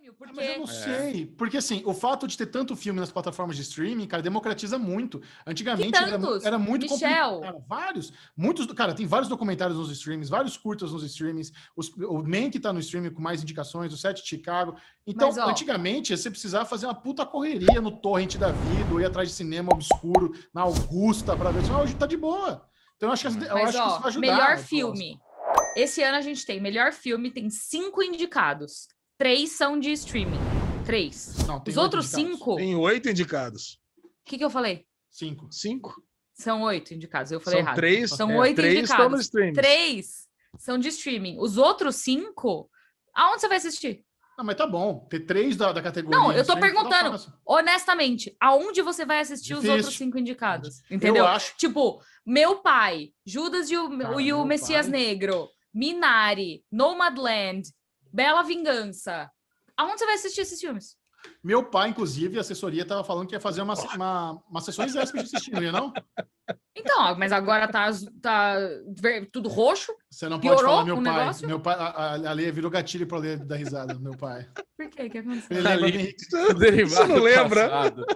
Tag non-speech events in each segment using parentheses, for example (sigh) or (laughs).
prêmio, ah, porque... Mas eu não é. sei, porque assim, o fato de ter tanto filme nas plataformas de streaming, cara, democratiza muito. Antigamente era, era, muito Michel. complicado. Cara, vários, muitos, cara, tem vários documentários nos streamings vários curtas nos streamings os, o Man que tá no streaming com mais indicações, o Sete de Chicago. Então, Mas, ó, antigamente, você precisava fazer uma puta correria no torrent da vida, ou ir atrás de cinema obscuro, na Augusta, para ver se ah, hoje tá de boa. Então, eu acho que, eu acho que isso vai ajudar. Melhor filme. Esse ano a gente tem melhor filme, tem cinco indicados três são de streaming. Três. Não, Os outros indicados. cinco. Tem oito indicados. O que, que eu falei? Cinco. Cinco? São oito indicados. Eu falei são errado. Três, são é, oito três indicados. Três são de streaming. Os outros cinco, aonde você vai assistir? Não, mas tá bom. Ter três da, da categoria. Não, eu tô tá perguntando, honestamente, aonde você vai assistir Difícil. os outros cinco indicados? Entendeu? Eu acho... Tipo, Meu Pai, Judas e o, e o Messias pai. Negro, Minari, Nomadland, Bela Vingança. Aonde você vai assistir esses filmes? Meu pai, inclusive, a assessoria estava falando que ia fazer uma, uma, uma sessão exército de assistir, é não Então, mas agora tá, tá tudo roxo. Você não pode falar meu pai. Negócio? Meu pai, a, a Leia virou gatilho para ler da risada meu pai. Por quê? O que aconteceu? Ele lembra o derivado Você não lembra? Passado,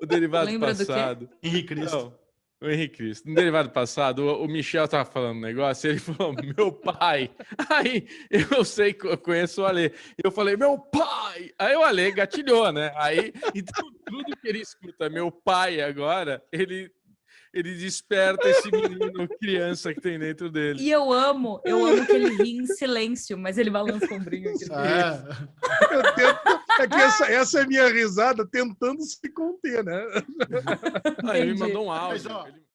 o derivado lembra passado. Do quê? Henrique Cristo. Não. O Henrique Cristo. No derivado passado, o Michel estava falando um negócio, ele (laughs) falou, meu pai. Aí eu sei que eu conheço o Ale. Eu falei, meu pai! Aí o Ale gatilhou, né? Aí, então, tudo que ele escuta, meu pai agora, ele ele desperta esse menino criança que tem dentro dele. E eu amo, eu amo que ele ri em silêncio, mas ele balança o ombrinho. Ah, eu tento, é essa, essa é a minha risada tentando se conter, né? Aí ele mandou um áudio. Mas, ó, ele...